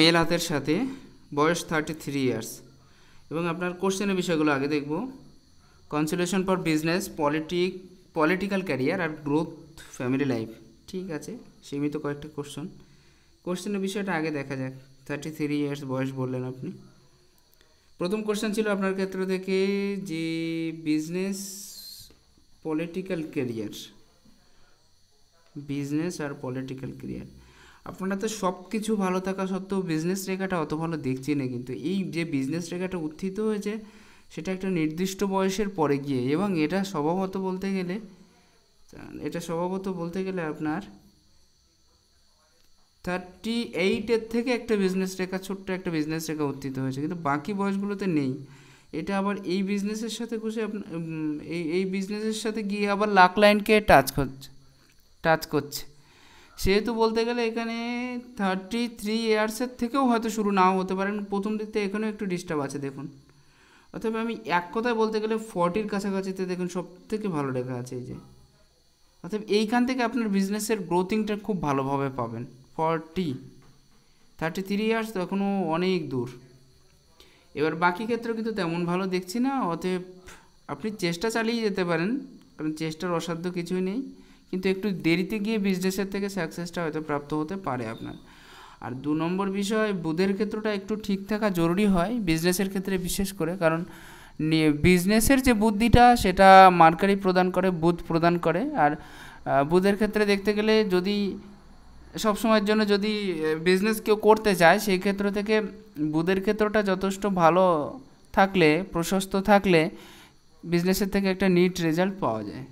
mail হাতের সাথে বয়স থার্টি থ্রি ইয়ার্স এবং আপনার কোশ্চেনের বিষয়গুলো আগে দেখব consultation for business politic political career আর গ্রোথ ফ্যামিলি লাইফ ঠিক আছে সীমিত কয়েকটা কোশ্চেন কোশ্চেনের বিষয়টা আগে দেখা যাক থার্টি থ্রি ইয়ার্স বয়স বললেন আপনি প্রথম কোশ্চেন ছিল আপনার ক্ষেত্র থেকে যে বিজনেস পলিটিক্যাল ক্যারিয়ার বিজনেস আর পলিটিক্যাল ক্যারিয়ার আপনারা তো সব কিছু ভালো থাকা সত্ত্বেও বিজনেস রেখাটা অত ভালো দেখছি না কিন্তু এই যে বিজনেস রেখাটা উত্থিত হয়েছে সেটা একটা নির্দিষ্ট বয়সের পরে গিয়ে এবং এটা স্বভাবত বলতে গেলে এটা স্বভাবত বলতে গেলে আপনার থার্টি এইটের থেকে একটা বিজনেস রেখা ছোট্ট একটা বিজনেস রেখা উত্থিত হয়েছে কিন্তু বাকি বয়সগুলোতে নেই এটা আবার এই বিজনেসের সাথে ঘুষে এই এই বিজনেসের সাথে গিয়ে আবার লাখ লাইনকে টাচ করছে টাচ করছে সেহেতু বলতে গেলে এখানে থার্টি থ্রি ইয়ার্সের থেকেও হয়তো শুরু নাও হতে পারেন প্রথম দিক থেকে এখানেও একটু ডিস্টার্ব আছে দেখুন অথবা আমি এক কথায় বলতে গেলে ফর্টির কাছাকাছিতে দেখুন সব থেকে ভালো লেখা আছে এই যে অর্থাৎ এইখান থেকে আপনার বিজনেসের গ্রোথিংটা খুব ভালোভাবে পাবেন ফর্টি থার্টি থ্রি ইয়ার্স তো এখনও অনেক দূর এবার বাকি ক্ষেত্রে কিন্তু তেমন ভালো দেখছি না অতএব আপনি চেষ্টা চালিয়ে যেতে পারেন কারণ চেষ্টার অসাধ্য কিছুই নেই কিন্তু একটু দেরিতে গিয়ে বিজনেসের থেকে সাকসেসটা হয়তো প্রাপ্ত হতে পারে আপনার আর দু নম্বর বিষয় বুধের ক্ষেত্রটা একটু ঠিক থাকা জরুরি হয় বিজনেসের ক্ষেত্রে বিশেষ করে কারণ বিজনেসের যে বুদ্ধিটা সেটা মার্কারি প্রদান করে বুধ প্রদান করে আর বুধের ক্ষেত্রে দেখতে গেলে যদি সবসময়ের জন্য যদি বিজনেস কেউ করতে চায় সেই ক্ষেত্র থেকে বুধের ক্ষেত্রটা যথেষ্ট ভালো থাকলে প্রশস্ত থাকলে বিজনেসের থেকে একটা নিট রেজাল্ট পাওয়া যায়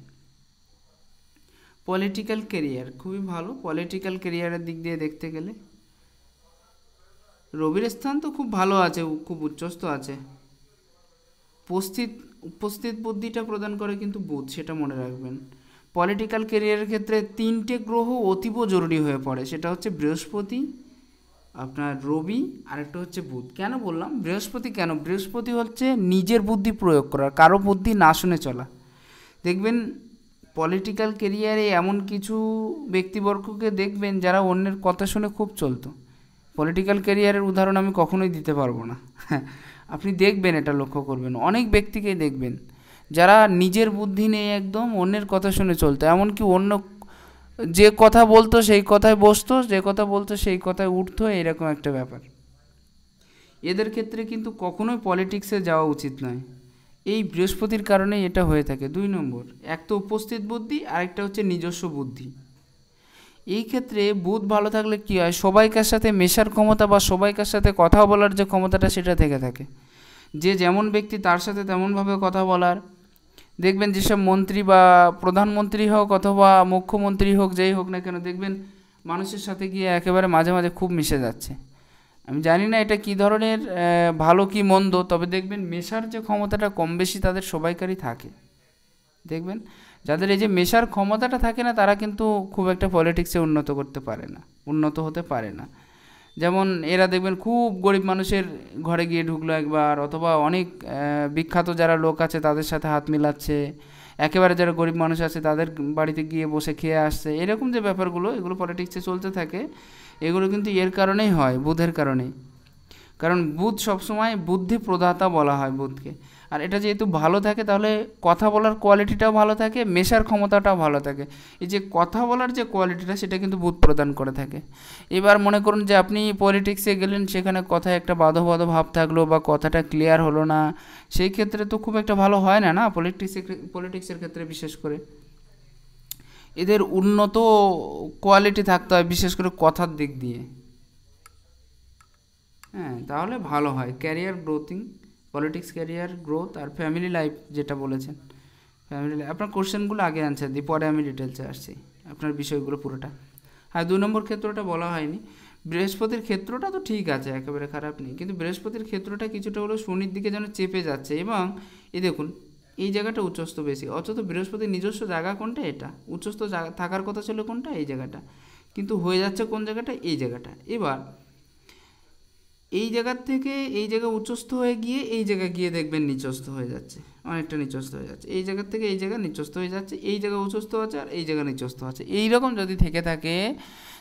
পলিটিক্যাল কেরিয়ার খুবই ভালো পলিটিক্যাল কেরিয়ারের দিক দিয়ে দেখতে গেলে রবির স্থান তো খুব ভালো আছে খুব উচ্চস্ত আছে উপস্থিত উপস্থিত বুদ্ধিটা প্রদান করে কিন্তু বুধ সেটা মনে রাখবেন পলিটিক্যাল কেরিয়ারের ক্ষেত্রে তিনটে গ্রহ অতীব জরুরি হয়ে পড়ে সেটা হচ্ছে বৃহস্পতি আপনার রবি আরেকটা হচ্ছে বুধ কেন বললাম বৃহস্পতি কেন বৃহস্পতি হচ্ছে নিজের বুদ্ধি প্রয়োগ করার কারো বুদ্ধি না শুনে চলা দেখবেন পলিটিক্যাল কেরিয়ারে এমন কিছু ব্যক্তিবর্গকে দেখবেন যারা অন্যের কথা শুনে খুব চলতো পলিটিক্যাল কেরিয়ারের উদাহরণ আমি কখনোই দিতে পারবো না আপনি দেখবেন এটা লক্ষ্য করবেন অনেক ব্যক্তিকেই দেখবেন যারা নিজের বুদ্ধি নেই একদম অন্যের কথা শুনে চলতো এমনকি অন্য যে কথা বলতো সেই কথায় বসতো যে কথা বলতো সেই কথায় উঠতো এরকম একটা ব্যাপার এদের ক্ষেত্রে কিন্তু কখনোই পলিটিক্সে যাওয়া উচিত নয় এই বৃহস্পতির কারণে এটা হয়ে থাকে দুই নম্বর এক তো উপস্থিত বুদ্ধি আর একটা হচ্ছে নিজস্ব বুদ্ধি এই ক্ষেত্রে বুধ ভালো থাকলে কী হয় সবাইকার সাথে মেশার ক্ষমতা বা সবাইকার সাথে কথা বলার যে ক্ষমতাটা সেটা থেকে থাকে যে যেমন ব্যক্তি তার সাথে তেমনভাবে কথা বলার দেখবেন যেসব মন্ত্রী বা প্রধানমন্ত্রী হোক অথবা মুখ্যমন্ত্রী হোক যেই হোক না কেন দেখবেন মানুষের সাথে গিয়ে একেবারে মাঝে মাঝে খুব মিশে যাচ্ছে আমি জানি না এটা কি ধরনের ভালো কি মন্দ তবে দেখবেন মেশার যে ক্ষমতাটা কম বেশি তাদের সবাইকারই থাকে দেখবেন যাদের এই যে মেশার ক্ষমতাটা থাকে না তারা কিন্তু খুব একটা পলিটিক্সে উন্নত করতে পারে না উন্নত হতে পারে না যেমন এরা দেখবেন খুব গরিব মানুষের ঘরে গিয়ে ঢুকলো একবার অথবা অনেক বিখ্যাত যারা লোক আছে তাদের সাথে হাত মিলাচ্ছে একেবারে যারা গরিব মানুষ আছে তাদের বাড়িতে গিয়ে বসে খেয়ে আসছে এরকম যে ব্যাপারগুলো এগুলো পলিটিক্সে চলতে থাকে এগুলো কিন্তু এর কারণেই হয় বুধের কারণেই কারণ বুধ সবসময় বুদ্ধি প্রদাতা বলা হয় বুধকে আর এটা যেহেতু ভালো থাকে তাহলে কথা বলার কোয়ালিটিটাও ভালো থাকে মেশার ক্ষমতাটাও ভালো থাকে এই যে কথা বলার যে কোয়ালিটিটা সেটা কিন্তু বুধ প্রদান করে থাকে এবার মনে করুন যে আপনি পলিটিক্সে গেলেন সেখানে কথায় একটা বাধ ভাব থাকলো বা কথাটা ক্লিয়ার হলো না সেই ক্ষেত্রে তো খুব একটা ভালো হয় না না পলিটিক্সে পলিটিক্সের ক্ষেত্রে বিশেষ করে এদের উন্নত কোয়ালিটি থাকতে হয় বিশেষ করে কথার দিক দিয়ে হ্যাঁ তাহলে ভালো হয় ক্যারিয়ার গ্রোথিং পলিটিক্স ক্যারিয়ার গ্রোথ আর ফ্যামিলি লাইফ যেটা বলেছেন ফ্যামিলি লাইফ আপনার কোশ্চেনগুলো আগে আনছেন দিই পরে আমি ডিটেলসে আসছি আপনার বিষয়গুলো পুরোটা আর দুই নম্বর ক্ষেত্রটা বলা হয়নি বৃহস্পতির ক্ষেত্রটা তো ঠিক আছে একেবারে খারাপ নেই কিন্তু বৃহস্পতির ক্ষেত্রটা কিছুটা হলো শনির দিকে যেন চেপে যাচ্ছে এবং এ দেখুন এই জায়গাটা উচ্চস্থ বেশি অথচ বৃহস্পতির নিজস্ব জায়গা কোনটা এটা উচ্চস্থ জায়গা থাকার কথা ছিল কোনটা এই জায়গাটা কিন্তু হয়ে যাচ্ছে কোন জায়গাটা এই জায়গাটা এবার এই জায়গার থেকে এই জায়গা উচ্চস্থ হয়ে গিয়ে এই জায়গা গিয়ে দেখবেন নিচস্থ হয়ে যাচ্ছে অনেকটা নিচস্থ হয়ে যাচ্ছে এই জায়গার থেকে এই জায়গা নিচস্থ হয়ে যাচ্ছে এই জায়গা উচ্চস্থ আছে আর এই জায়গা নিচস্থ আছে এই রকম যদি থেকে থাকে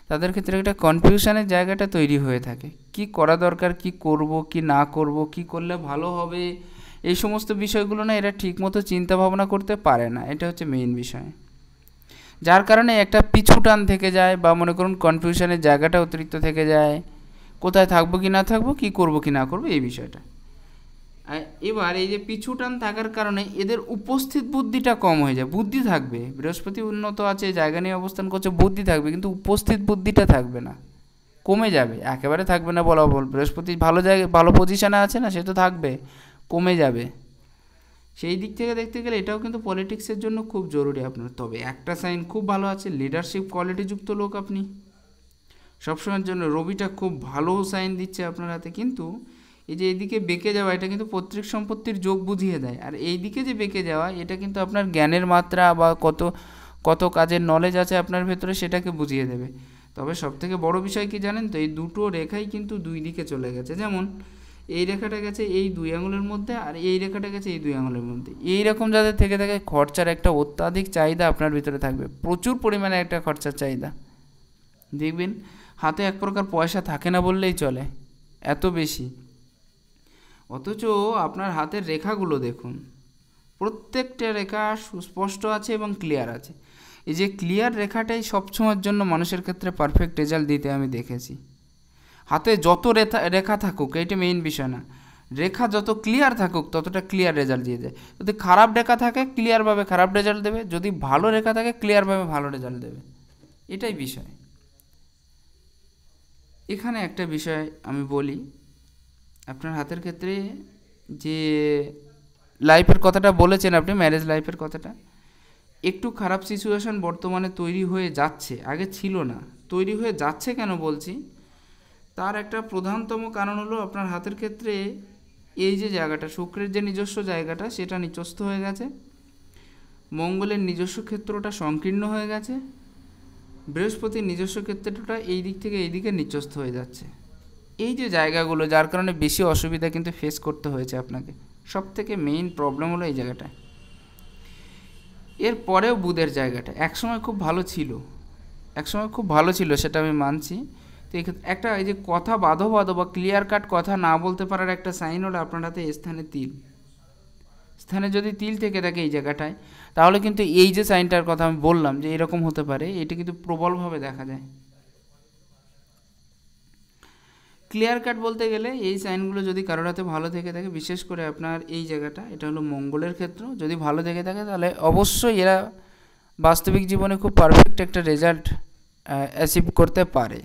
তাদের ক্ষেত্রে একটা কনফিউশনের জায়গাটা তৈরি হয়ে থাকে কি করা দরকার কি করব কি না করব কি করলে ভালো হবে এই সমস্ত বিষয়গুলো না এরা ঠিকমতো চিন্তা ভাবনা করতে পারে না এটা হচ্ছে মেইন বিষয় যার কারণে একটা পিছু টান থেকে যায় বা মনে করুন কনফিউশনের জায়গাটা অতিরিক্ত থেকে যায় কোথায় থাকবো কি না থাকবো কি করব কি না করব এই বিষয়টা এবার এই যে পিছু টান থাকার কারণে এদের উপস্থিত বুদ্ধিটা কম হয়ে যায় বুদ্ধি থাকবে বৃহস্পতি উন্নত আছে জায়গা নিয়ে অবস্থান করছে বুদ্ধি থাকবে কিন্তু উপস্থিত বুদ্ধিটা থাকবে না কমে যাবে একেবারে থাকবে না বলা বল বৃহস্পতি ভালো জায়গায় ভালো পজিশানে আছে না সে তো থাকবে কমে যাবে সেই দিক থেকে দেখতে গেলে এটাও কিন্তু পলিটিক্সের জন্য খুব জরুরি আপনার তবে একটা সাইন খুব ভালো আছে লিডারশিপ কোয়ালিটিযুক্ত লোক আপনি সবসময়ের জন্য রবিটা খুব ভালো সাইন দিচ্ছে আপনার হাতে কিন্তু এই যে এইদিকে বেঁকে যাওয়া এটা কিন্তু পৈতৃক সম্পত্তির যোগ বুঝিয়ে দেয় আর এইদিকে যে বেঁকে যাওয়া এটা কিন্তু আপনার জ্ঞানের মাত্রা বা কত কত কাজের নলেজ আছে আপনার ভেতরে সেটাকে বুঝিয়ে দেবে তবে সবথেকে বড় বিষয় কি জানেন তো এই দুটো রেখাই কিন্তু দুই দিকে চলে গেছে যেমন এই রেখাটা গেছে এই দুই আঙুলের মধ্যে আর এই রেখাটা গেছে এই দুই আঙুলের মধ্যে এই রকম যাদের থেকে থাকে খরচার একটা অত্যাধিক চাহিদা আপনার ভিতরে থাকবে প্রচুর পরিমাণে একটা খরচার চাহিদা দেখবেন হাতে এক প্রকার পয়সা থাকে না বললেই চলে এত বেশি অথচ আপনার হাতের রেখাগুলো দেখুন প্রত্যেকটা রেখা সুস্পষ্ট আছে এবং ক্লিয়ার আছে এই যে ক্লিয়ার রেখাটাই সবসময়ের জন্য মানুষের ক্ষেত্রে পারফেক্ট রেজাল্ট দিতে আমি দেখেছি হাতে যত রেখা রেখা থাকুক এটা মেইন বিষয় না রেখা যত ক্লিয়ার থাকুক ততটা ক্লিয়ার রেজাল্ট দিয়ে দেয় যদি খারাপ রেখা থাকে ক্লিয়ারভাবে খারাপ রেজাল্ট দেবে যদি ভালো রেখা থাকে ক্লিয়ারভাবে ভালো রেজাল্ট দেবে এটাই বিষয় এখানে একটা বিষয় আমি বলি আপনার হাতের ক্ষেত্রে যে লাইফের কথাটা বলেছেন আপনি ম্যারেজ লাইফের কথাটা একটু খারাপ সিচুয়েশন বর্তমানে তৈরি হয়ে যাচ্ছে আগে ছিল না তৈরি হয়ে যাচ্ছে কেন বলছি তার একটা প্রধানতম কারণ হলো আপনার হাতের ক্ষেত্রে এই যে জায়গাটা শুক্রের যে নিজস্ব জায়গাটা সেটা নিচস্থ হয়ে গেছে মঙ্গলের নিজস্ব ক্ষেত্রটা সংকীর্ণ হয়ে গেছে বৃহস্পতির নিজস্ব ক্ষেত্রটা এই দিক থেকে এই দিকে নিচস্থ হয়ে যাচ্ছে এই যে জায়গাগুলো যার কারণে বেশি অসুবিধা কিন্তু ফেস করতে হয়েছে আপনাকে সব থেকে মেইন প্রবলেম হলো এই জায়গাটায় এর পরেও বুধের জায়গাটা একসময় খুব ভালো ছিল একসময় খুব ভালো ছিল সেটা আমি মানছি তো একটা এই যে কথা বাধো বাধো বা ক্লিয়ার কাট কথা না বলতে পারার একটা সাইন হলো আপনার হাতে স্থানে তিল স্থানে যদি তিল থেকে থাকে এই জায়গাটায় তাহলে কিন্তু এই যে সাইনটার কথা আমি বললাম যে এরকম হতে পারে এটা কিন্তু প্রবলভাবে দেখা যায় ক্লিয়ার কাট বলতে গেলে এই সাইনগুলো যদি কারোর হাতে ভালো থেকে থাকে বিশেষ করে আপনার এই জায়গাটা এটা হলো মঙ্গলের ক্ষেত্র যদি ভালো থেকে থাকে তাহলে অবশ্যই এরা বাস্তবিক জীবনে খুব পারফেক্ট একটা রেজাল্ট অ্যাচিভ করতে পারে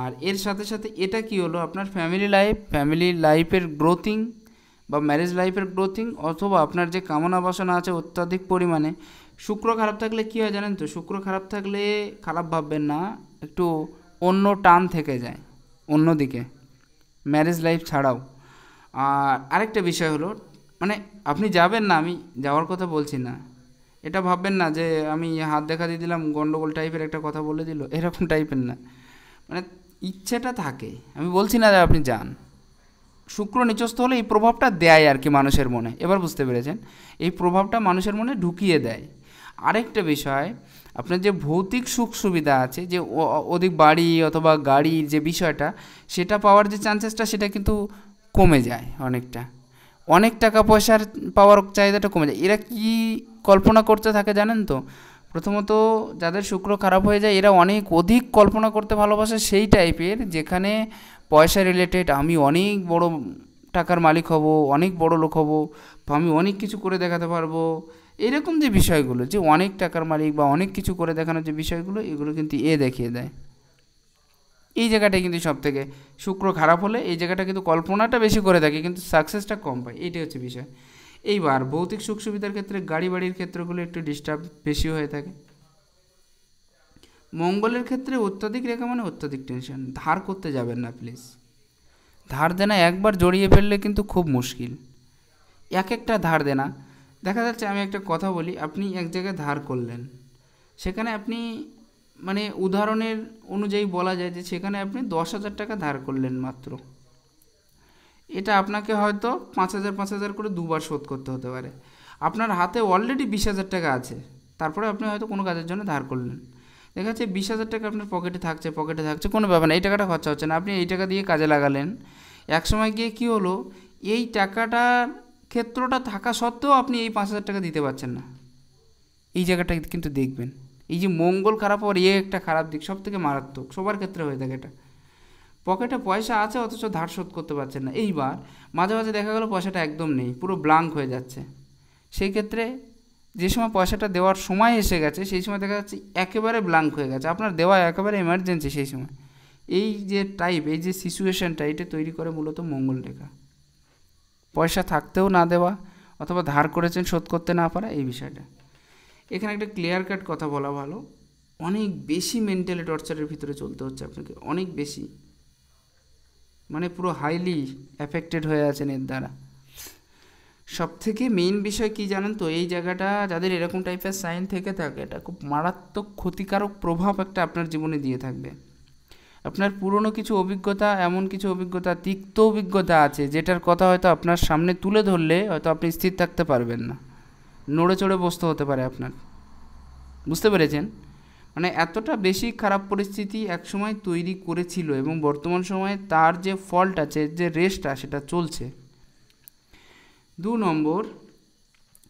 আর এর সাথে সাথে এটা কি হলো আপনার ফ্যামিলি লাইফ ফ্যামিলি লাইফের গ্রোথিং বা ম্যারেজ লাইফের গ্রোথিং অথবা আপনার যে কামনা বাসনা আছে অত্যাধিক পরিমাণে শুক্র খারাপ থাকলে কী হয় জানেন তো শুক্র খারাপ থাকলে খারাপ ভাববেন না একটু অন্য টান থেকে যায় অন্যদিকে ম্যারেজ লাইফ ছাড়াও আর আরেকটা বিষয় হলো মানে আপনি যাবেন না আমি যাওয়ার কথা বলছি না এটা ভাববেন না যে আমি হাত দেখা দিয়ে দিলাম গন্ডগোল টাইপের একটা কথা বলে দিল এরকম টাইপের না মানে ইচ্ছেটা থাকে আমি বলছি না যে আপনি যান শুক্র নিচস্থ হলে এই প্রভাবটা দেয় আর কি মানুষের মনে এবার বুঝতে পেরেছেন এই প্রভাবটা মানুষের মনে ঢুকিয়ে দেয় আরেকটা বিষয় আপনার যে ভৌতিক সুখ সুবিধা আছে যে অধিক বাড়ি অথবা গাড়ির যে বিষয়টা সেটা পাওয়ার যে চান্সেসটা সেটা কিন্তু কমে যায় অনেকটা অনেক টাকা পয়সার পাওয়ার চাহিদাটা কমে যায় এরা কি কল্পনা করতে থাকে জানেন তো প্রথমত যাদের শুক্র খারাপ হয়ে যায় এরা অনেক অধিক কল্পনা করতে ভালোবাসে সেই টাইপের যেখানে পয়সা রিলেটেড আমি অনেক বড় টাকার মালিক হব অনেক বড় লোক হব আমি অনেক কিছু করে দেখাতে পারবো এরকম যে বিষয়গুলো যে অনেক টাকার মালিক বা অনেক কিছু করে দেখানোর যে বিষয়গুলো এগুলো কিন্তু এ দেখিয়ে দেয় এই জায়গাটাই কিন্তু সব থেকে শুক্র খারাপ হলে এই জায়গাটা কিন্তু কল্পনাটা বেশি করে থাকে কিন্তু সাকসেসটা কম পায় এইটাই হচ্ছে বিষয় এইবার ভৌতিক সুখ সুবিধার ক্ষেত্রে গাড়ি বাড়ির ক্ষেত্রগুলো একটু ডিস্টার্ব বেশি হয়ে থাকে মঙ্গলের ক্ষেত্রে অত্যাধিক রেখা মানে অত্যাধিক টেনশন ধার করতে যাবেন না প্লিজ ধার দেনা একবার জড়িয়ে ফেললে কিন্তু খুব মুশকিল এক একটা ধার দেনা দেখা যাচ্ছে আমি একটা কথা বলি আপনি এক জায়গায় ধার করলেন সেখানে আপনি মানে উদাহরণের অনুযায়ী বলা যায় যে সেখানে আপনি দশ হাজার টাকা ধার করলেন মাত্র এটা আপনাকে হয়তো পাঁচ হাজার পাঁচ হাজার করে দুবার শোধ করতে হতে পারে আপনার হাতে অলরেডি বিশ হাজার টাকা আছে তারপরে আপনি হয়তো কোনো কাজের জন্য ধার করলেন দেখা যাচ্ছে বিশ হাজার টাকা আপনার পকেটে থাকছে পকেটে থাকছে কোনো ব্যাপার না এই টাকাটা খরচা হচ্ছে না আপনি এই টাকা দিয়ে কাজে লাগালেন এক সময় গিয়ে কি হলো এই টাকাটার ক্ষেত্রটা থাকা সত্ত্বেও আপনি এই পাঁচ হাজার টাকা দিতে পারছেন না এই জায়গাটা কিন্তু দেখবেন এই যে মঙ্গল খারাপ হওয়ার ইয়ে একটা খারাপ দিক সব থেকে মারাত্মক সবার ক্ষেত্রে হয়ে থাকে এটা পকেটে পয়সা আছে অথচ ধার শোধ করতে পারছেন না এইবার মাঝে মাঝে দেখা গেল পয়সাটা একদম নেই পুরো ব্লাঙ্ক হয়ে যাচ্ছে সেই ক্ষেত্রে যে সময় পয়সাটা দেওয়ার সময় এসে গেছে সেই সময় দেখা যাচ্ছে একেবারে ব্লাঙ্ক হয়ে গেছে আপনার দেওয়া একেবারে এমার্জেন্সি সেই সময় এই যে টাইপ এই যে সিচুয়েশানটা এটা তৈরি করে মূলত মঙ্গল রেখা পয়সা থাকতেও না দেওয়া অথবা ধার করেছেন শোধ করতে না পারা এই বিষয়টা এখানে একটা ক্লিয়ার কাট কথা বলা ভালো অনেক বেশি মেন্টালি টর্চারের ভিতরে চলতে হচ্ছে আপনাকে অনেক বেশি মানে পুরো হাইলি অ্যাফেক্টেড হয়ে আছেন এর দ্বারা সব থেকে মেইন বিষয় কি জানেন তো এই জায়গাটা যাদের এরকম টাইপের সাইন থেকে থাকে এটা খুব মারাত্মক ক্ষতিকারক প্রভাব একটা আপনার জীবনে দিয়ে থাকবে আপনার পুরনো কিছু অভিজ্ঞতা এমন কিছু অভিজ্ঞতা তিক্ত অভিজ্ঞতা আছে যেটার কথা হয়তো আপনার সামনে তুলে ধরলে হয়তো আপনি স্থির থাকতে পারবেন না নড়ে চড়ে বসতে হতে পারে আপনার বুঝতে পেরেছেন মানে এতটা বেশি খারাপ পরিস্থিতি একসময় তৈরি করেছিল এবং বর্তমান সময়ে তার যে ফল্ট আছে যে রেস্টটা সেটা চলছে দু নম্বর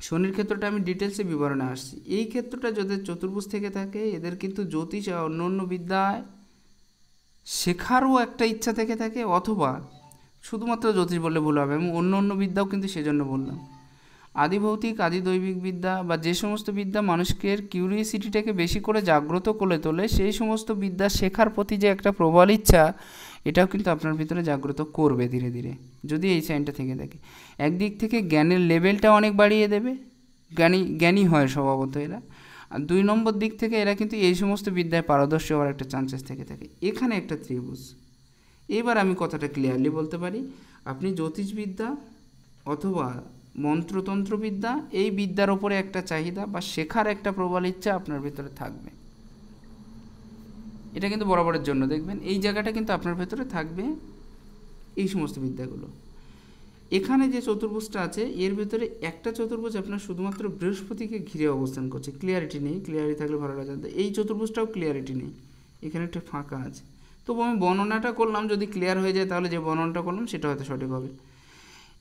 শনির ক্ষেত্রটা আমি ডিটেলসে বিবরণে আসছি এই ক্ষেত্রটা যাদের চতুর্ভুজ থেকে থাকে এদের কিন্তু জ্যোতিষ আর অন্য অন্য বিদ্যায় শেখারও একটা ইচ্ছা থেকে থাকে অথবা শুধুমাত্র জ্যোতিষ বললে ভুল হবে এবং অন্য অন্য বিদ্যাও কিন্তু সেজন্য বললাম আদিভৌতিক আদি দৈবিক বিদ্যা বা যে সমস্ত বিদ্যা মানুষের কিউরিয়াসিটিটাকে বেশি করে জাগ্রত করে তোলে সেই সমস্ত বিদ্যা শেখার প্রতি যে একটা প্রবল ইচ্ছা এটাও কিন্তু আপনার ভিতরে জাগ্রত করবে ধীরে ধীরে যদি এই সাইনটা থেকে থাকে একদিক থেকে জ্ঞানের লেভেলটা অনেক বাড়িয়ে দেবে জ্ঞানী জ্ঞানী হয় স্বভাবত এরা আর দুই নম্বর দিক থেকে এরা কিন্তু এই সমস্ত বিদ্যায় পারদর্শী হওয়ার একটা চান্সেস থেকে থাকে এখানে একটা ত্রিভুজ এবার আমি কথাটা ক্লিয়ারলি বলতে পারি আপনি জ্যোতিষবিদ্যা অথবা মন্ত্রতন্ত্রবিদ্যা এই বিদ্যার ওপরে একটা চাহিদা বা শেখার একটা প্রবল ইচ্ছা আপনার ভিতরে থাকবে এটা কিন্তু বরাবরের জন্য দেখবেন এই জায়গাটা কিন্তু আপনার ভেতরে থাকবে এই সমস্ত বিদ্যাগুলো এখানে যে চতুর্ভুজটা আছে এর ভেতরে একটা চতুর্ভুজ আপনার শুধুমাত্র বৃহস্পতিকে ঘিরে অবস্থান করছে ক্লিয়ারিটি নেই ক্লিয়ারিটি থাকলে ভালো লাগে এই চতুর্ভুজটাও ক্লিয়ারিটি নেই এখানে একটা ফাঁকা আছে তবু আমি বর্ণনাটা করলাম যদি ক্লিয়ার হয়ে যায় তাহলে যে বর্ণনাটা করলাম সেটা হয়তো সঠিক হবে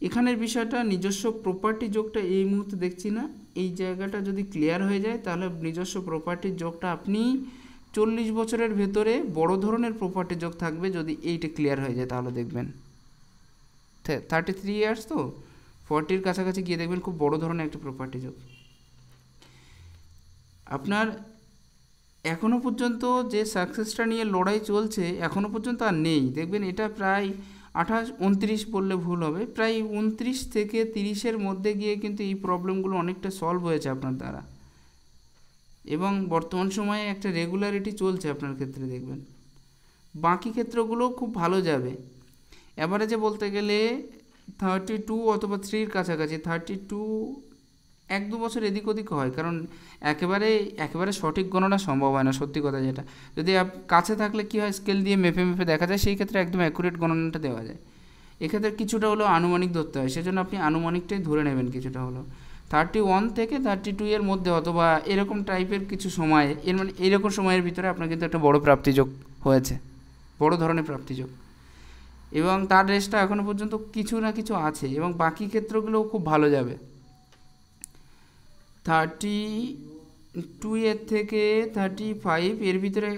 এখানের বিষয়টা নিজস্ব প্রপার্টি যোগটা এই মুহূর্তে দেখছি না এই জায়গাটা যদি ক্লিয়ার হয়ে যায় তাহলে নিজস্ব প্রপার্টির যোগটা আপনি চল্লিশ বছরের ভেতরে বড় ধরনের প্রপার্টি যোগ থাকবে যদি এইটা ক্লিয়ার হয়ে যায় তাহলে দেখবেন থার্টি থ্রি ইয়ার্স তো ফর্টির কাছাকাছি গিয়ে দেখবেন খুব বড় ধরনের একটা প্রপার্টি যোগ আপনার এখনও পর্যন্ত যে সাকসেসটা নিয়ে লড়াই চলছে এখনও পর্যন্ত আর নেই দেখবেন এটা প্রায় আঠাশ উনত্রিশ বললে ভুল হবে প্রায় উনত্রিশ থেকে তিরিশের মধ্যে গিয়ে কিন্তু এই প্রবলেমগুলো অনেকটা সলভ হয়েছে আপনার দ্বারা এবং বর্তমান সময়ে একটা রেগুলারিটি চলছে আপনার ক্ষেত্রে দেখবেন বাকি ক্ষেত্রগুলো খুব ভালো যাবে অ্যাভারেজে বলতে গেলে থার্টি টু অথবা থ্রির কাছাকাছি থার্টি টু এক দু বছর এদিক ওদিক হয় কারণ একেবারে একেবারে সঠিক গণনা সম্ভব হয় না সত্যি কথা যেটা যদি কাছে থাকলে কী হয় স্কেল দিয়ে মেপে মেপে দেখা যায় সেই ক্ষেত্রে একদম অ্যাকুরেট গণনাটা দেওয়া যায় এক্ষেত্রে কিছুটা হলো আনুমানিক ধরতে হয় সেজন্য আপনি আনুমানিকটাই ধরে নেবেন কিছুটা হলো থার্টি ওয়ান থেকে থার্টি টু এর মধ্যে অথবা এরকম টাইপের কিছু সময়ে এর মানে এরকম সময়ের ভিতরে আপনার কিন্তু একটা বড় প্রাপ্তিযোগ হয়েছে বড় ধরনের প্রাপ্তিযোগ এবং তার রেসটা এখনও পর্যন্ত কিছু না কিছু আছে এবং বাকি ক্ষেত্রগুলোও খুব ভালো যাবে থার্টি টু এর থেকে থার্টি ফাইভ এর ভিতরে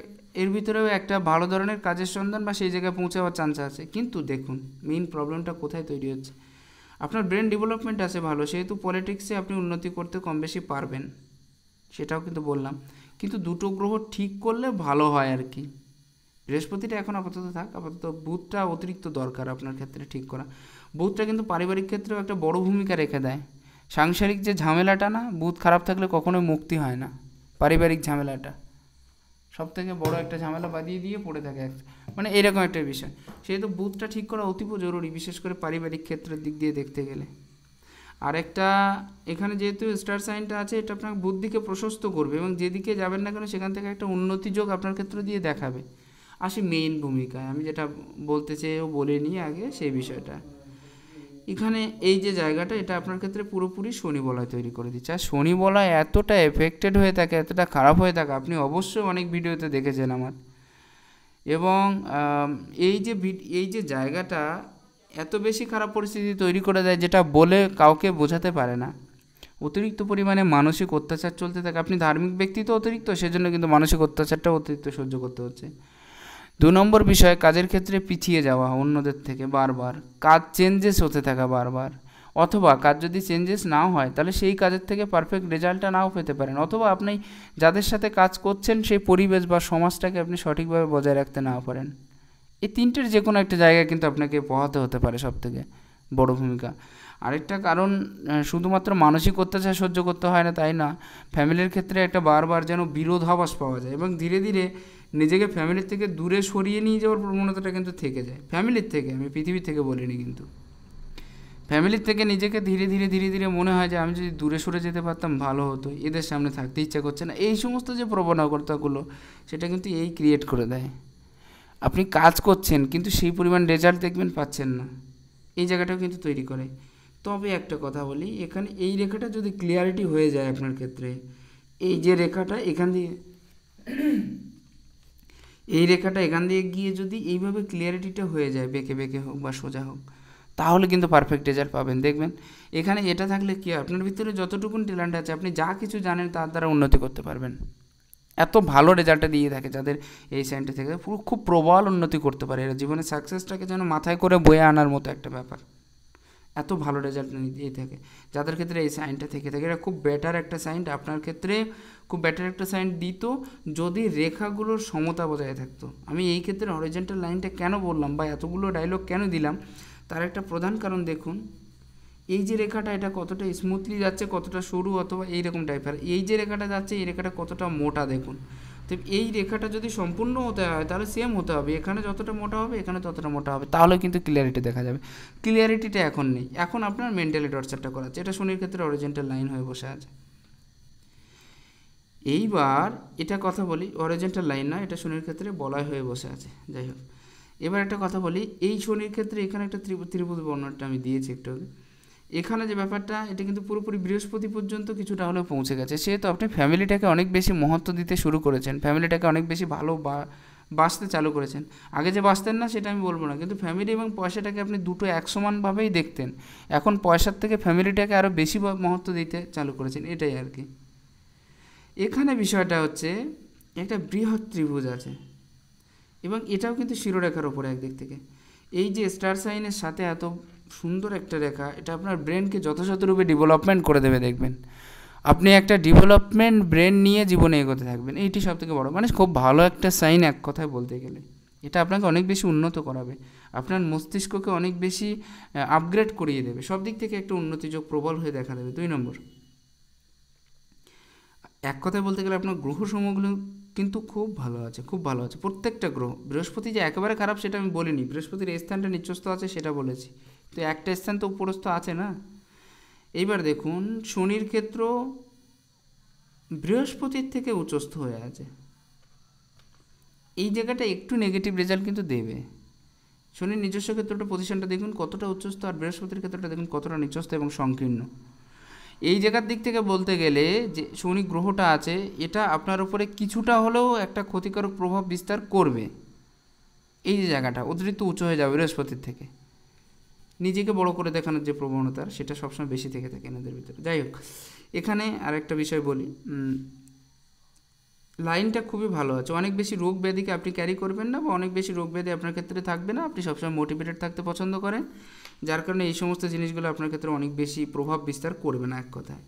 এর ভিতরেও একটা ভালো ধরনের কাজের সন্ধান বা সেই জায়গায় পৌঁছাবার চান্স আছে কিন্তু দেখুন মেইন প্রবলেমটা কোথায় তৈরি হচ্ছে আপনার ব্রেন ডেভেলপমেন্ট আছে ভালো সেহেতু পলিটিক্সে আপনি উন্নতি করতে কম বেশি পারবেন সেটাও কিন্তু বললাম কিন্তু দুটো গ্রহ ঠিক করলে ভালো হয় আর কি বৃহস্পতিটা এখন আপাতত থাক আপাতত বুধটা অতিরিক্ত দরকার আপনার ক্ষেত্রে ঠিক করা বুধটা কিন্তু পারিবারিক ক্ষেত্রেও একটা বড় ভূমিকা রেখে দেয় সাংসারিক যে ঝামেলাটা না বুধ খারাপ থাকলে কখনোই মুক্তি হয় না পারিবারিক ঝামেলাটা সব থেকে বড় একটা ঝামেলা বাঁধিয়ে দিয়ে পড়ে থাকে এক মানে এরকম একটা বিষয় সেহেতু বুথটা ঠিক করা অতীব জরুরি বিশেষ করে পারিবারিক ক্ষেত্রের দিক দিয়ে দেখতে গেলে আরেকটা এখানে যেহেতু স্টার সাইনটা আছে এটা আপনার বুদ্ধিকে প্রশস্ত করবে এবং যেদিকে যাবেন না কেন সেখান থেকে একটা উন্নতি যোগ আপনার ক্ষেত্র দিয়ে দেখাবে আসি মেইন ভূমিকায় আমি যেটা বলতে ও বলে নিই আগে সেই বিষয়টা এখানে এই যে জায়গাটা এটা আপনার ক্ষেত্রে পুরোপুরি শনি বলায় তৈরি করে দিচ্ছে আর শনি বলায় এতটা এফেক্টেড হয়ে থাকে এতটা খারাপ হয়ে থাকে আপনি অবশ্যই অনেক ভিডিওতে দেখেছেন আমার এবং এই যে এই যে জায়গাটা এত বেশি খারাপ পরিস্থিতি তৈরি করে দেয় যেটা বলে কাউকে বোঝাতে পারে না অতিরিক্ত পরিমাণে মানসিক অত্যাচার চলতে থাকে আপনি ধার্মিক ব্যক্তি তো অতিরিক্ত সেজন্য কিন্তু মানসিক অত্যাচারটাও অতিরিক্ত সহ্য করতে হচ্ছে দু নম্বর বিষয় কাজের ক্ষেত্রে পিছিয়ে যাওয়া অন্যদের থেকে বারবার কাজ চেঞ্জেস হতে থাকা বারবার অথবা কাজ যদি চেঞ্জেস নাও হয় তাহলে সেই কাজের থেকে পারফেক্ট রেজাল্টটা নাও পেতে পারেন অথবা আপনি যাদের সাথে কাজ করছেন সেই পরিবেশ বা সমাজটাকে আপনি সঠিকভাবে বজায় রাখতে না পারেন এই তিনটের যে কোনো একটা জায়গায় কিন্তু আপনাকে পোহাতে হতে পারে সব থেকে বড় ভূমিকা আরেকটা কারণ শুধুমাত্র মানসিক অত্যাচার সহ্য করতে হয় না তাই না ফ্যামিলির ক্ষেত্রে একটা বারবার যেন বিরোধাভাস পাওয়া যায় এবং ধীরে ধীরে নিজেকে ফ্যামিলির থেকে দূরে সরিয়ে নিয়ে যাওয়ার প্রবণতাটা কিন্তু থেকে যায় ফ্যামিলির থেকে আমি পৃথিবী থেকে বলিনি কিন্তু ফ্যামিলির থেকে নিজেকে ধীরে ধীরে ধীরে ধীরে মনে হয় যে আমি যদি দূরে সরে যেতে পারতাম ভালো হতো এদের সামনে থাকতে ইচ্ছা করছে না এই সমস্ত যে প্রবণকর্তাগুলো সেটা কিন্তু এই ক্রিয়েট করে দেয় আপনি কাজ করছেন কিন্তু সেই পরিমাণ রেজাল্ট দেখবেন পাচ্ছেন না এই জায়গাটাও কিন্তু তৈরি করে তবে একটা কথা বলি এখানে এই রেখাটা যদি ক্লিয়ারিটি হয়ে যায় আপনার ক্ষেত্রে এই যে রেখাটা এখান দিয়ে এই রেখাটা এখান দিয়ে গিয়ে যদি এইভাবে ক্লিয়ারিটিটা হয়ে যায় বেঁকে বেঁকে হোক বা সোজা হোক তাহলে কিন্তু পারফেক্ট রেজাল্ট পাবেন দেখবেন এখানে এটা থাকলে কি আপনার ভিতরে যতটুকুন ট্যালেন্ট আছে আপনি যা কিছু জানেন তার দ্বারা উন্নতি করতে পারবেন এত ভালো রেজাল্টটা দিয়ে থাকে যাদের এই সাইনটা থেকে পুরো খুব প্রবল উন্নতি করতে পারে এরা জীবনের সাকসেসটাকে যেন মাথায় করে বয়ে আনার মতো একটা ব্যাপার এত ভালো রেজাল্ট দিয়ে থাকে যাদের ক্ষেত্রে এই সাইনটা থেকে থাকে এটা খুব বেটার একটা সাইন আপনার ক্ষেত্রে খুব বেটার একটা সাইন দিত যদি রেখাগুলোর সমতা বজায় থাকতো আমি এই ক্ষেত্রে অরিজেন্টাল লাইনটা কেন বললাম বা এতগুলো ডায়লগ কেন দিলাম তার একটা প্রধান কারণ দেখুন এই যে রেখাটা এটা কতটা স্মুথলি যাচ্ছে কতটা সরু অথবা এইরকম টাইপের এই যে রেখাটা যাচ্ছে এই রেখাটা কতটা মোটা দেখুন তো এই রেখাটা যদি সম্পূর্ণ হতে হয় তাহলে সেম হতে হবে এখানে যতটা মোটা হবে এখানে ততটা মোটা হবে তাহলে কিন্তু ক্লিয়ারিটি দেখা যাবে ক্লিয়ারিটিটা এখন নেই এখন আপনার মেন্টালি টর্চারটা করা আছে এটা শনির ক্ষেত্রে অরিজেন্টাল লাইন হয়ে বসে আছে এইবার এটা কথা বলি অরিজেন্টাল লাইন না এটা শনির ক্ষেত্রে বলাই হয়ে বসে আছে যাই হোক এবার একটা কথা বলি এই শনির ক্ষেত্রে এখানে একটা ত্রিভুজ বর্ণটা আমি দিয়েছি একটু আগে এখানে যে ব্যাপারটা এটা কিন্তু পুরোপুরি বৃহস্পতি পর্যন্ত কিছুটা হলেও পৌঁছে গেছে সেহেতু আপনি ফ্যামিলিটাকে অনেক বেশি মহত্ব দিতে শুরু করেছেন ফ্যামিলিটাকে অনেক বেশি ভালো বা বাঁচতে চালু করেছেন আগে যে বাঁচতেন না সেটা আমি বলবো না কিন্তু ফ্যামিলি এবং পয়সাটাকে আপনি দুটো এক সমানভাবেই দেখতেন এখন পয়সার থেকে ফ্যামিলিটাকে আরও বেশি মহত্ব দিতে চালু করেছেন এটাই আর কি এখানে বিষয়টা হচ্ছে একটা বৃহৎ ত্রিভুজ আছে এবং এটাও কিন্তু শিরোরেখার ওপরে একদিক থেকে এই যে স্টার সাইনের সাথে এত সুন্দর একটা রেখা এটা আপনার ব্রেনকে যথাযথরূপে ডেভেলপমেন্ট করে দেবে দেখবেন আপনি একটা ডেভেলপমেন্ট ব্রেন নিয়ে জীবনে এগোতে থাকবেন এইটি সব থেকে বড়ো মানে খুব ভালো একটা সাইন এক কথায় বলতে গেলে এটা আপনাকে অনেক বেশি উন্নত করাবে আপনার মস্তিষ্ককে অনেক বেশি আপগ্রেড করিয়ে দেবে সব দিক থেকে একটা উন্নতি যোগ প্রবল হয়ে দেখা দেবে দুই নম্বর এক কথায় বলতে গেলে আপনার গ্রহ সমূহগুলো কিন্তু খুব ভালো আছে খুব ভালো আছে প্রত্যেকটা গ্রহ বৃহস্পতি যে একেবারে খারাপ সেটা আমি বলিনি বৃহস্পতির স্থানটা নিচস্ত আছে সেটা বলেছি তো একটা স্থান তো উপরস্থ আছে না এইবার দেখুন শনির ক্ষেত্র বৃহস্পতির থেকে উচ্চস্থ হয়ে আছে এই জায়গাটা একটু নেগেটিভ রেজাল্ট কিন্তু দেবে শনির নিজস্ব ক্ষেত্রটা পজিশনটা দেখুন কতটা উচ্চস্থ আর বৃহস্পতির ক্ষেত্রটা দেখুন কতটা নিচস্থ এবং সংকীর্ণ এই জায়গার দিক থেকে বলতে গেলে যে শনি গ্রহটা আছে এটা আপনার উপরে কিছুটা হলেও একটা ক্ষতিকারক প্রভাব বিস্তার করবে এই যে জায়গাটা অতিরিক্ত উঁচু হয়ে যাবে বৃহস্পতির থেকে নিজেকে বড় করে দেখানোর যে প্রবণতা সেটা সবসময় বেশি থেকে থাকে এনাদের ভিতরে যাই হোক এখানে আর একটা বিষয় বলি লাইনটা খুবই ভালো আছে অনেক বেশি রোগ ব্যাধিকে আপনি ক্যারি করবেন না বা অনেক বেশি রোগ ব্যাধি আপনার ক্ষেত্রে থাকবে না আপনি সবসময় মোটিভেটেড থাকতে পছন্দ করেন যার কারণে এই সমস্ত জিনিসগুলো আপনার ক্ষেত্রে অনেক বেশি প্রভাব বিস্তার করবে না এক কথায়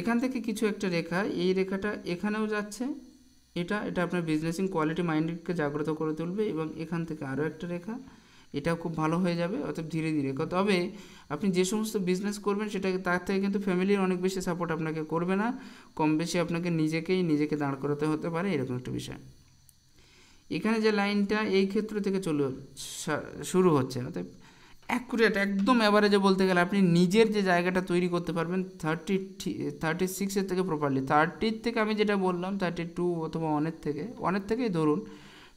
এখান থেকে কিছু একটা রেখা এই রেখাটা এখানেও যাচ্ছে এটা এটা আপনার বিজনেসিং কোয়ালিটি মাইন্ডকে জাগ্রত করে তুলবে এবং এখান থেকে আরও একটা রেখা এটাও খুব ভালো হয়ে যাবে অর্থাৎ ধীরে ধীরে তবে আপনি যে সমস্ত বিজনেস করবেন সেটা তার থেকে কিন্তু ফ্যামিলির অনেক বেশি সাপোর্ট আপনাকে করবে না কম বেশি আপনাকে নিজেকেই নিজেকে দাঁড় করাতে হতে পারে এরকম একটা বিষয় এখানে যে লাইনটা এই ক্ষেত্র থেকে চলে শুরু হচ্ছে অর্থাৎ অ্যাকুরেট একদম অ্যাভারেজে বলতে গেলে আপনি নিজের যে জায়গাটা তৈরি করতে পারবেন থার্টি থার্টি সিক্সের থেকে প্রপারলি থার্টির থেকে আমি যেটা বললাম থার্টি টু অথবা অনেক থেকে অনেক থেকেই ধরুন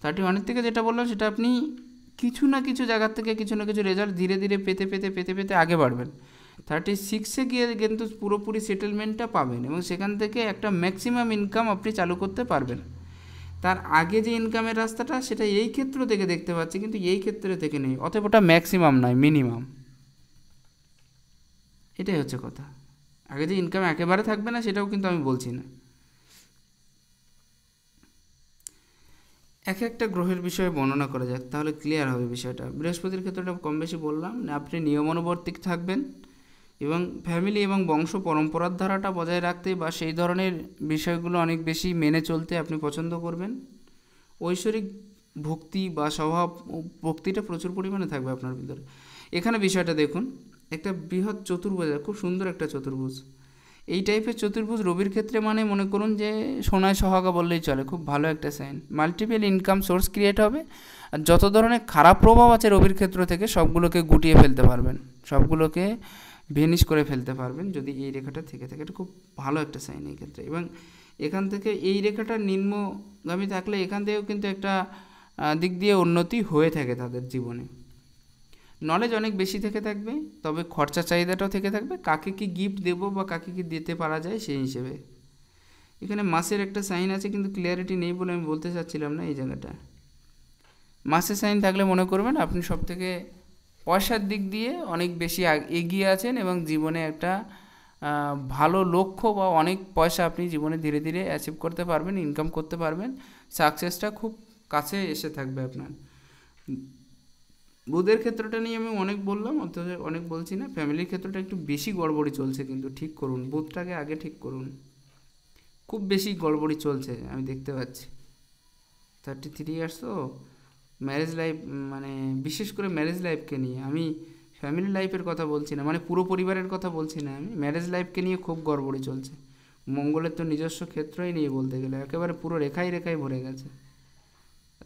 থার্টি অনেক থেকে যেটা বললাম সেটা আপনি কিছু না কিছু জায়গার থেকে কিছু না কিছু রেজাল্ট ধীরে ধীরে পেতে পেতে পেতে পেতে আগে বাড়বেন থার্টি সিক্সে গিয়ে কিন্তু পুরোপুরি সেটেলমেন্টটা পাবেন এবং সেখান থেকে একটা ম্যাক্সিমাম ইনকাম আপনি চালু করতে পারবেন তার আগে যে ইনকামের রাস্তাটা সেটা এই ক্ষেত্র থেকে দেখতে পাচ্ছি কিন্তু এই ক্ষেত্রে থেকে নেই অতএব ওটা ম্যাক্সিমাম নয় মিনিমাম এটাই হচ্ছে কথা আগে যে ইনকাম একেবারে থাকবে না সেটাও কিন্তু আমি বলছি না এক একটা গ্রহের বিষয়ে বর্ণনা করা যাক তাহলে ক্লিয়ার হবে বিষয়টা বৃহস্পতির ক্ষেত্রটা কম বেশি বললাম আপনি নিয়মানুবর্তিক থাকবেন এবং ফ্যামিলি এবং বংশ পরম্পরার ধারাটা বজায় রাখতে বা সেই ধরনের বিষয়গুলো অনেক বেশি মেনে চলতে আপনি পছন্দ করবেন ঐশ্বরিক ভক্তি বা স্বভাব ভক্তিটা প্রচুর পরিমাণে থাকবে আপনার ভিতরে এখানে বিষয়টা দেখুন একটা বৃহৎ চতুর্ভুজ খুব সুন্দর একটা চতুর্ভুজ এই টাইপের চতুর্ভুজ রবির ক্ষেত্রে মানে মনে করুন যে সোনায় সহাগা বললেই চলে খুব ভালো একটা sign multiple income source create হবে আর যত ধরনের খারাপ প্রভাব আছে রবির ক্ষেত্র থেকে সবগুলোকে গুটিয়ে ফেলতে পারবেন সবগুলোকে ভেনিশ করে ফেলতে পারবেন যদি এই রেখাটা থেকে থাকে এটা খুব ভালো একটা সাইন এই ক্ষেত্রে এবং এখান থেকে এই রেখাটা নিম্নগামী থাকলে এখান থেকেও কিন্তু একটা দিক দিয়ে উন্নতি হয়ে থাকে তাদের জীবনে নলেজ অনেক বেশি থেকে থাকবে তবে খরচা চাহিদাটাও থেকে থাকবে কাকে কি গিফট দেবো বা কাকে কি দিতে পারা যায় সেই হিসেবে এখানে মাসের একটা সাইন আছে কিন্তু ক্লিয়ারিটি নেই বলে আমি বলতে চাচ্ছিলাম না এই জায়গাটা মাসের সাইন থাকলে মনে করবেন আপনি সব থেকে পয়সার দিক দিয়ে অনেক বেশি এগিয়ে আছেন এবং জীবনে একটা ভালো লক্ষ্য বা অনেক পয়সা আপনি জীবনে ধীরে ধীরে অ্যাচিভ করতে পারবেন ইনকাম করতে পারবেন সাকসেসটা খুব কাছে এসে থাকবে আপনার বুধের ক্ষেত্রটা নিয়ে আমি অনেক বললাম অথচ অনেক বলছি না ফ্যামিলির ক্ষেত্রটা একটু বেশি গড়বড়ি চলছে কিন্তু ঠিক করুন বুধটাকে আগে ঠিক করুন খুব বেশি গড়বড়ি চলছে আমি দেখতে পাচ্ছি থার্টি থ্রি ইয়ার্স তো ম্যারেজ লাইফ মানে বিশেষ করে ম্যারেজ লাইফকে নিয়ে আমি ফ্যামিলি লাইফের কথা বলছি না মানে পুরো পরিবারের কথা বলছি না আমি ম্যারেজ লাইফকে নিয়ে খুব গড়বড়ি চলছে মঙ্গলের তো নিজস্ব ক্ষেত্রই নিয়ে বলতে গেলে একেবারে পুরো রেখাই রেখাই ভরে গেছে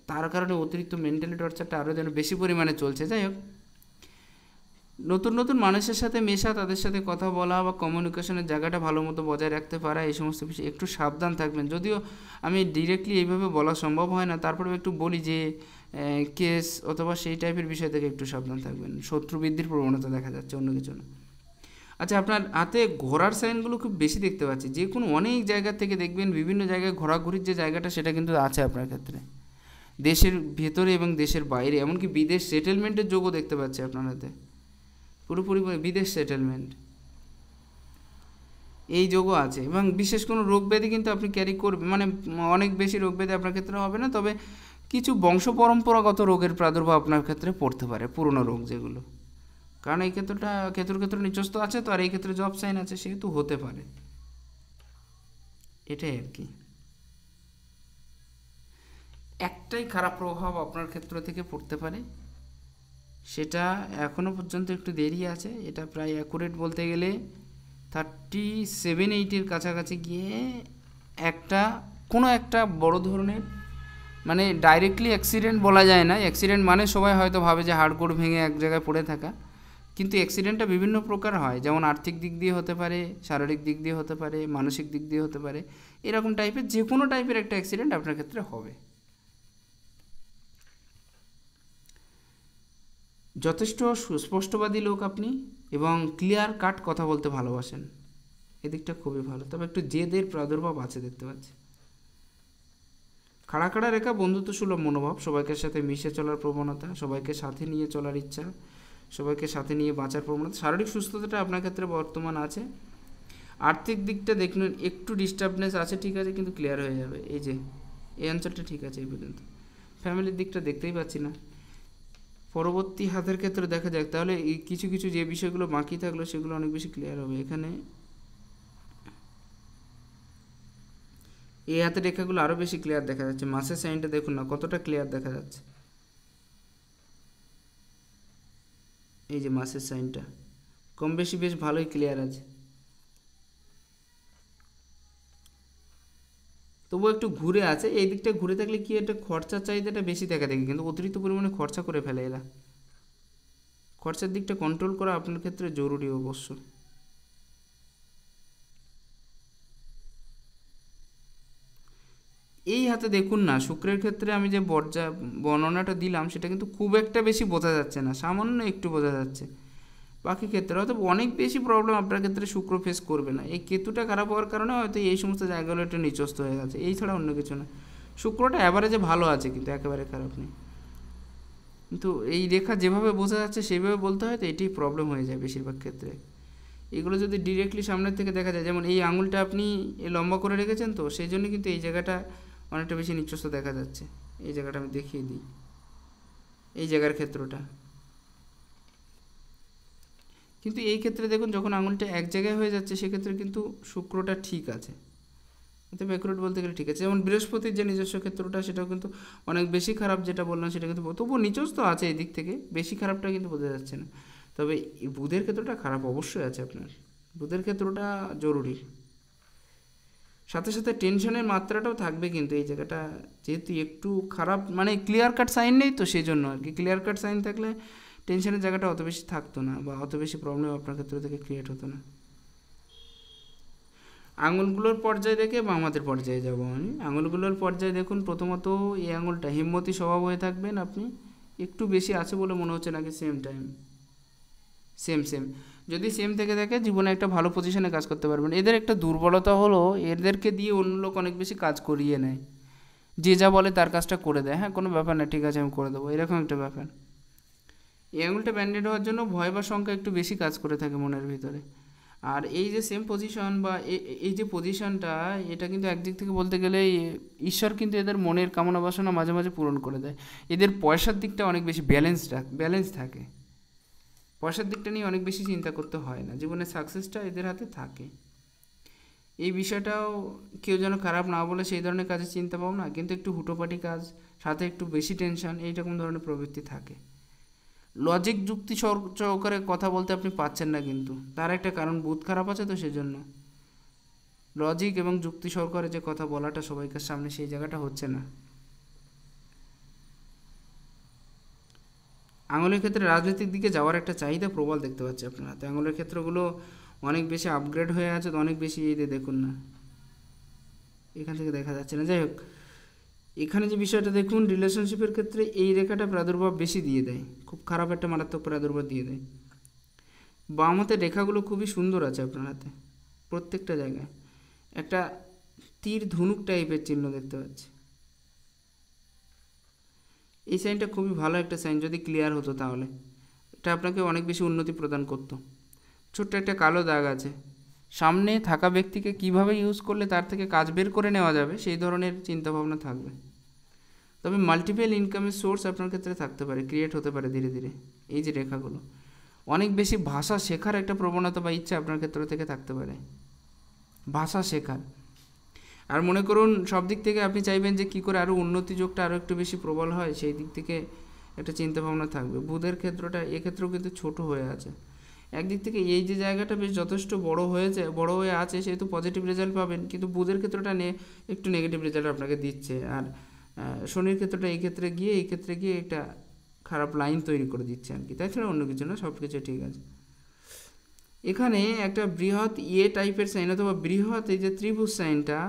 তার কারণে অতিরিক্ত মেন্টালি টর্চারটা আরও যেন বেশি পরিমাণে চলছে যাই হোক নতুন নতুন মানুষের সাথে মেশা তাদের সাথে কথা বলা বা কমিউনিকেশনের জায়গাটা ভালো মতো বজায় রাখতে পারা এই সমস্ত বিষয়ে একটু সাবধান থাকবেন যদিও আমি ডিরেক্টলি এইভাবে বলা সম্ভব হয় না তারপরে একটু বলি যে কেস অথবা সেই টাইপের বিষয় থেকে একটু সাবধান থাকবেন শত্রু বৃদ্ধির প্রবণতা দেখা যাচ্ছে অন্য কিছু না আচ্ছা আপনার হাতে ঘোরার সাইনগুলো খুব বেশি দেখতে পাচ্ছি যে কোনো অনেক জায়গা থেকে দেখবেন বিভিন্ন জায়গায় ঘোরাঘুরির যে জায়গাটা সেটা কিন্তু আছে আপনার ক্ষেত্রে দেশের ভেতরে এবং দেশের বাইরে এমনকি বিদেশ সেটেলমেন্টের যোগও দেখতে পাচ্ছি আপনারাতে পুরোপুরি বিদেশ সেটেলমেন্ট এই যোগও আছে এবং বিশেষ কোনো ব্যাধি কিন্তু আপনি ক্যারি করবেন মানে অনেক বেশি ব্যাধি আপনার ক্ষেত্রে হবে না তবে কিছু বংশ পরম্পরাগত রোগের প্রাদুর্ভাব আপনার ক্ষেত্রে পড়তে পারে পুরনো রোগ যেগুলো কারণ এই ক্ষেত্রটা ক্ষেত্র ক্ষেত্রে নিজস্ব আছে তো আর এই ক্ষেত্রে জব সাইন আছে সেহেতু হতে পারে এটাই আর কি একটাই খারাপ প্রভাব আপনার ক্ষেত্র থেকে পড়তে পারে সেটা এখনও পর্যন্ত একটু দেরি আছে এটা প্রায় অ্যাকুরেট বলতে গেলে থার্টি সেভেন এইটের কাছাকাছি গিয়ে একটা কোনো একটা বড় ধরনের মানে ডাইরেক্টলি অ্যাক্সিডেন্ট বলা যায় না অ্যাক্সিডেন্ট মানে সবাই হয়তো ভাবে যে হাড়গোড় ভেঙে এক জায়গায় পড়ে থাকা কিন্তু অ্যাক্সিডেন্টটা বিভিন্ন প্রকার হয় যেমন আর্থিক দিক দিয়ে হতে পারে শারীরিক দিক দিয়ে হতে পারে মানসিক দিক দিয়ে হতে পারে এরকম টাইপের যে কোনো টাইপের একটা অ্যাক্সিডেন্ট আপনার ক্ষেত্রে হবে যথেষ্ট সুস্পষ্টবাদী লোক আপনি এবং ক্লিয়ার কাট কথা বলতে ভালোবাসেন এদিকটা খুবই ভালো তবে একটু জেদের প্রাদুর্ভাব আছে দেখতে পাচ্ছি খাড়া খাড়া রেখা বন্ধুত্ব সুলভ মনোভাব সবাইকে সাথে মিশে চলার প্রবণতা সবাইকে সাথে নিয়ে চলার ইচ্ছা সবাইকে সাথে নিয়ে বাঁচার প্রবণতা শারীরিক সুস্থতাটা আপনার ক্ষেত্রে বর্তমান আছে আর্থিক দিকটা দেখুন একটু ডিস্টার্বনেস আছে ঠিক আছে কিন্তু ক্লিয়ার হয়ে যাবে এই যে এই অঞ্চলটা ঠিক আছে এই পর্যন্ত ফ্যামিলির দিকটা দেখতেই পাচ্ছি না পরবর্তী হাতের ক্ষেত্রে দেখা যাক তাহলে কিছু কিছু যে বিষয়গুলো বাকি থাকলো সেগুলো অনেক বেশি ক্লিয়ার হবে এখানে এই হাতের রেখাগুলো আরও বেশি ক্লিয়ার দেখা যাচ্ছে মাসের সাইনটা দেখুন না কতটা ক্লিয়ার দেখা যাচ্ছে এই যে মাসের সাইনটা কম বেশি বেশ ভালোই ক্লিয়ার আছে তবুও একটু ঘুরে আছে এই দিকটা ঘুরে থাকলে কি একটা খরচার চাহিদাটা বেশি দেখা দেখি কিন্তু অতিরিক্ত পরিমাণে খরচা করে ফেলে এরা খরচার দিকটা কন্ট্রোল করা আপনার ক্ষেত্রে জরুরি অবশ্য এই হাতে দেখুন না শুক্রের ক্ষেত্রে আমি যে বর্জা বর্ণনাটা দিলাম সেটা কিন্তু খুব একটা বেশি বোঝা যাচ্ছে না সামান্য একটু বোঝা যাচ্ছে বাকি ক্ষেত্রে হয়তো অনেক বেশি প্রবলেম আপনার ক্ষেত্রে শুক্র ফেস করবে না এই কেতুটা খারাপ হওয়ার কারণে হয়তো এই সমস্ত জায়গাগুলো একটু নিচস্ত হয়ে গেছে এই ছাড়া অন্য কিছু না শুক্রটা অ্যাভারেজে ভালো আছে কিন্তু একেবারে খারাপ নেই কিন্তু এই রেখা যেভাবে বোঝা যাচ্ছে সেভাবে বলতে হয় তো এটি প্রবলেম হয়ে যায় বেশিরভাগ ক্ষেত্রে এগুলো যদি ডিরেক্টলি সামনের থেকে দেখা যায় যেমন এই আঙুলটা আপনি লম্বা করে রেখেছেন তো সেই জন্য কিন্তু এই জায়গাটা অনেকটা বেশি নিচস্ত দেখা যাচ্ছে এই জায়গাটা আমি দেখিয়ে দিই এই জায়গার ক্ষেত্রটা কিন্তু এই ক্ষেত্রে দেখুন যখন আঙুলটা এক জায়গায় হয়ে যাচ্ছে সেক্ষেত্রে কিন্তু শুক্রটা ঠিক আছে কিন্তু ব্যাকরুট বলতে গেলে ঠিক আছে যেমন বৃহস্পতির যে নিজস্ব ক্ষেত্রটা সেটাও কিন্তু অনেক বেশি খারাপ যেটা বললাম সেটা কিন্তু তবুও নিচস্ত তো আছে এই দিক থেকে বেশি খারাপটা কিন্তু বোঝা যাচ্ছে না তবে বুধের ক্ষেত্রটা খারাপ অবশ্যই আছে আপনার বুধের ক্ষেত্রটা জরুরি সাথে সাথে টেনশনের মাত্রাটাও থাকবে কিন্তু এই জায়গাটা যেহেতু একটু খারাপ মানে ক্লিয়ার কাট সাইন নেই তো সেই জন্য আর কি ক্লিয়ার কাট সাইন থাকলে টেনশনের জায়গাটা অত বেশি থাকতো না বা অত বেশি প্রবলেম আপনার ক্ষেত্রে থেকে ক্রিয়েট হতো না আঙুলগুলোর পর্যায়ে দেখে বা আমাদের পর্যায়ে যাব আমি আঙুলগুলোর পর্যায়ে দেখুন প্রথমত এই আঙুলটা হিম্মতি স্বভাব হয়ে থাকবেন আপনি একটু বেশি আছে বলে মনে হচ্ছে নাকি সেম টাইম সেম সেম যদি সেম থেকে দেখে জীবনে একটা ভালো পজিশনে কাজ করতে পারবেন এদের একটা দুর্বলতা হলো এদেরকে দিয়ে অন্য লোক অনেক বেশি কাজ করিয়ে নেয় যে যা বলে তার কাজটা করে দেয় হ্যাঁ কোনো ব্যাপার না ঠিক আছে আমি করে দেবো এরকম একটা ব্যাপার এই আঙুলটা ব্যান্ডেড হওয়ার জন্য ভয় বা শঙ্কা একটু বেশি কাজ করে থাকে মনের ভিতরে আর এই যে সেম পজিশন বা এই যে পজিশনটা এটা কিন্তু একদিক থেকে বলতে গেলে ঈশ্বর কিন্তু এদের মনের কামনা বাসনা মাঝে মাঝে পূরণ করে দেয় এদের পয়সার দিকটা অনেক বেশি ব্যালেন্স ব্যালেন্স থাকে পয়সার দিকটা নিয়ে অনেক বেশি চিন্তা করতে হয় না জীবনের সাকসেসটা এদের হাতে থাকে এই বিষয়টাও কেউ যেন খারাপ না বলে সেই ধরনের কাজে চিন্তা পাবো না কিন্তু একটু হুটোপাটি কাজ সাথে একটু বেশি টেনশন এইরকম ধরনের প্রবৃত্তি থাকে লজিক যুক্তি সহকারে কথা বলতে আপনি পাচ্ছেন না কিন্তু তার একটা কারণ বুধ খারাপ আছে তো সেজন্য লজিক এবং যুক্তি সহকারে যে কথা বলাটা সবাইকার সামনে সেই জায়গাটা হচ্ছে না আঙুলের ক্ষেত্রে রাজনৈতিক দিকে যাওয়ার একটা চাহিদা প্রবল দেখতে পাচ্ছি আপনারা তো আঙুলের ক্ষেত্রগুলো অনেক বেশি আপগ্রেড হয়ে আছে তো অনেক বেশি এই দেখুন না এখান থেকে দেখা যাচ্ছে না যাই হোক এখানে যে বিষয়টা দেখুন রিলেশনশিপের ক্ষেত্রে এই রেখাটা প্রাদুর্ভাব বেশি দিয়ে দেয় খুব খারাপ একটা মারাত্মক প্রাদুর্ভাব দিয়ে দেয় বাম হাতের রেখাগুলো খুবই সুন্দর আছে আপনার হাতে প্রত্যেকটা জায়গায় একটা তীর ধনুক টাইপের চিহ্ন দেখতে পাচ্ছি এই সাইনটা খুবই ভালো একটা সাইন যদি ক্লিয়ার হতো তাহলে এটা আপনাকে অনেক বেশি উন্নতি প্রদান করতো ছোট্ট একটা কালো দাগ আছে সামনে থাকা ব্যক্তিকে কিভাবে ইউজ করলে তার থেকে কাজ বের করে নেওয়া যাবে সেই ধরনের চিন্তাভাবনা থাকবে তবে মাল্টিপল ইনকামের সোর্স আপনার ক্ষেত্রে থাকতে পারে ক্রিয়েট হতে পারে ধীরে ধীরে এই যে রেখাগুলো অনেক বেশি ভাষা শেখার একটা প্রবণতা বা ইচ্ছা আপনার ক্ষেত্র থেকে থাকতে পারে ভাষা শেখার আর মনে করুন সব দিক থেকে আপনি চাইবেন যে কী করে আরও উন্নতি যোগটা আরও একটু বেশি প্রবল হয় সেই দিক থেকে একটা চিন্তাভাবনা থাকবে বুধের ক্ষেত্রটা এক্ষেত্রেও কিন্তু ছোট হয়ে আছে একদিক থেকে এই যে জায়গাটা বেশ যথেষ্ট বড় হয়েছে বড় হয়ে আছে সেহেতু পজিটিভ রেজাল্ট পাবেন কিন্তু বুধের ক্ষেত্রটা নিয়ে একটু নেগেটিভ রেজাল্ট আপনাকে দিচ্ছে আর শনির ক্ষেত্রটা এই ক্ষেত্রে গিয়ে এই ক্ষেত্রে গিয়ে একটা খারাপ লাইন তৈরি করে দিচ্ছে আর কি তাছাড়া অন্য কিছু না সব কিছু ঠিক আছে এখানে একটা বৃহৎ ইয়ে টাইপের সাইন অথবা বৃহৎ এই যে ত্রিভুজ সাইনটা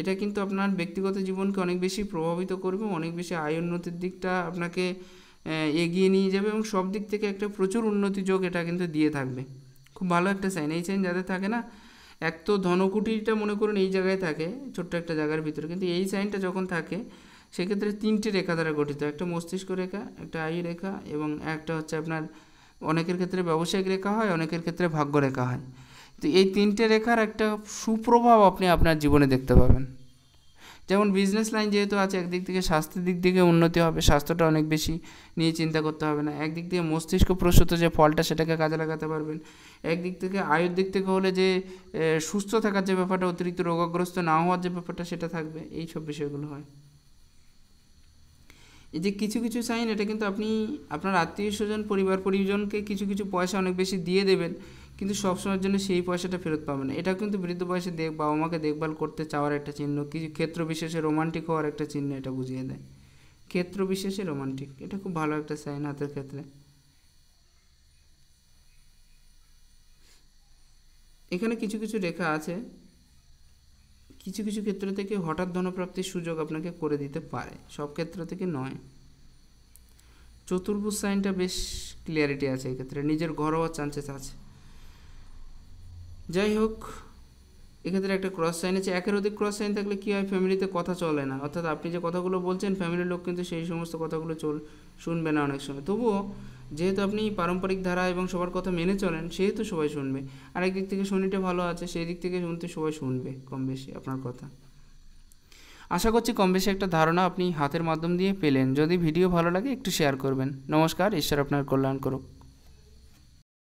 এটা কিন্তু আপনার ব্যক্তিগত জীবনকে অনেক বেশি প্রভাবিত করবে অনেক বেশি আয় উন্নতির দিকটা আপনাকে এগিয়ে নিয়ে যাবে এবং সব দিক থেকে একটা প্রচুর উন্নতি যোগ এটা কিন্তু দিয়ে থাকবে খুব ভালো একটা সাইন এই সাইন যাদের থাকে না এক তো ধনকুটিটা মনে করুন এই জায়গায় থাকে ছোট্ট একটা জায়গার ভিতরে কিন্তু এই সাইনটা যখন থাকে সেক্ষেত্রে তিনটি রেখা দ্বারা গঠিত একটা মস্তিষ্ক রেখা একটা আয়ু রেখা এবং একটা হচ্ছে আপনার অনেকের ক্ষেত্রে ব্যবসায়িক রেখা হয় অনেকের ক্ষেত্রে ভাগ্য রেখা হয় তো এই তিনটে রেখার একটা সুপ্রভাব আপনি আপনার জীবনে দেখতে পাবেন যেমন বিজনেস লাইন যেহেতু আছে একদিক থেকে স্বাস্থ্যের দিক থেকে উন্নতি হবে স্বাস্থ্যটা অনেক বেশি নিয়ে চিন্তা করতে হবে না একদিক থেকে মস্তিষ্ক প্রসূত যে ফলটা সেটাকে কাজে লাগাতে পারবেন একদিক থেকে আয়ুর দিক থেকে হলে যে সুস্থ থাকার যে ব্যাপারটা অতিরিক্ত রোগগ্রস্ত না হওয়ার যে ব্যাপারটা সেটা থাকবে এই সব বিষয়গুলো হয় এই যে কিছু কিছু সাইন এটা কিন্তু আপনি আপনার আত্মীয় স্বজন পরিবার পরিজনকে কিছু কিছু পয়সা অনেক বেশি দিয়ে দেবেন কিন্তু সবসময়ের জন্য সেই পয়সাটা ফেরত পাবে না এটা কিন্তু বৃদ্ধ বয়সে দেখ বাবা মাকে দেখভাল করতে চাওয়ার একটা চিহ্ন কিছু ক্ষেত্র বিশেষে রোমান্টিক হওয়ার একটা চিহ্ন এটা বুঝিয়ে দেয় ক্ষেত্র বিশেষে রোমান্টিক এটা খুব ভালো একটা সাইন হাতের ক্ষেত্রে এখানে কিছু কিছু রেখা আছে কিছু কিছু ক্ষেত্র থেকে হঠাৎ ধনপ্রাপ্তির সুযোগ আপনাকে করে দিতে পারে সব ক্ষেত্র থেকে নয় চতুর্ভুজ সাইনটা বেশ ক্লিয়ারিটি আছে এক্ষেত্রে নিজের ঘরোয়া চান্সেস আছে যাই হোক এক্ষেত্রে একটা ক্রস সাইন আছে একের অধিক ক্রস সাইন থাকলে কী হয় ফ্যামিলিতে কথা চলে না অর্থাৎ আপনি যে কথাগুলো বলছেন ফ্যামিলির লোক কিন্তু সেই সমস্ত কথাগুলো চল শুনবে না অনেক সময় তবুও যেহেতু আপনি পারম্পরিক ধারা এবং সবার কথা মেনে চলেন সেহেতু সবাই শুনবে আরেক দিক থেকে শুনিটা ভালো আছে সেই দিক থেকে শুনতে সবাই শুনবে কম বেশি আপনার কথা আশা করছি কম বেশি একটা ধারণা আপনি হাতের মাধ্যম দিয়ে পেলেন যদি ভিডিও ভালো লাগে একটু শেয়ার করবেন নমস্কার ঈশ্বর আপনার কল্যাণ করুক